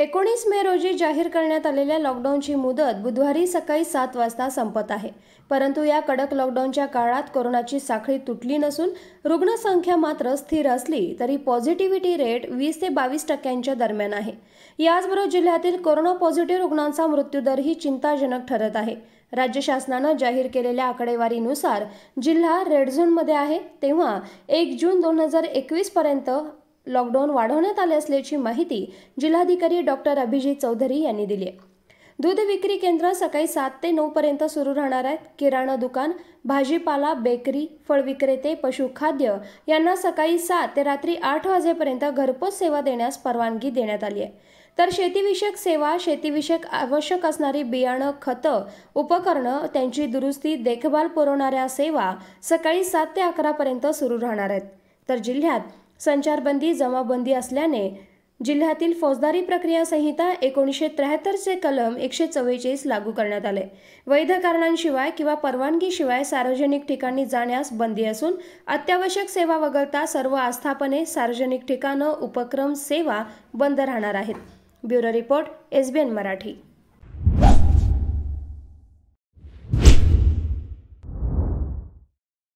एकोणीस मे रोजी जाहीर करण्यात आलेल्या लॉकडाऊनची मुदत बुधवारी सकाळी सात वाजता संपत आहे परंतु या कडक लॉकडाऊनच्या काळात कोरोनाची साखळी तुटली नसून रुग्णसंख्या मात्र स्थिर असली तरी पॉझिटिव्हिटी रेट वीस ते बावीस टक्क्यांच्या दरम्यान आहे याचबरोबर जिल्ह्यातील कोरोना पॉझिटिव्ह रुग्णांचा मृत्यूदरही चिंताजनक ठरत आहे राज्य शासनानं जाहीर केलेल्या आकडेवारीनुसार जिल्हा रेड झोनमध्ये आहे तेव्हा एक जून दोन हजार एकवीसपर्यंत लॉकडाऊन वाढवण्यात आले असल्याची माहिती जिल्हाधिकारी डॉक्टर अभिजित चौधरी यांनी दिली आहे दूध विक्री केंद्र सकाळी सात ते नऊ पर्यंत सुरू राहणार आहेत किराणा दुकान भाजीपाला बेकरी फळ विक्रेते पशुखाद्य यांना सकाळी सात ते रात्री आठ वाजेपर्यंत घरपोच सेवा देण्यास परवानगी देण्यात आली आहे तर शेतीविषयक सेवा शेतीविषयक आवश्यक असणारी बियाणं खतं उपकरणं त्यांची दुरुस्ती देखभाल पुरवणाऱ्या सेवा सकाळी सात ते अकरापर्यंत सुरू राहणार आहेत तर जिल्ह्यात संचारबंदी जमाबंदी असल्याने जिल्ह्यातील फौजदारी प्रक्रिया संहिता एकोणीसशे त्र्याहत्तरचे कलम एकशे चव्वेचाळीस लागू करण्यात आले वैध कारणांशिवाय किंवा परवानगीशिवाय सार्वजनिक ठिकाणी जाण्यास बंदी असून अत्यावश्यक सेवा वगळता सर्व आस्थापने सार्वजनिक ठिकाणं उपक्रम सेवा बंद राहणार आहेत ब्युरो रिपोर्ट एसबीएन मराठी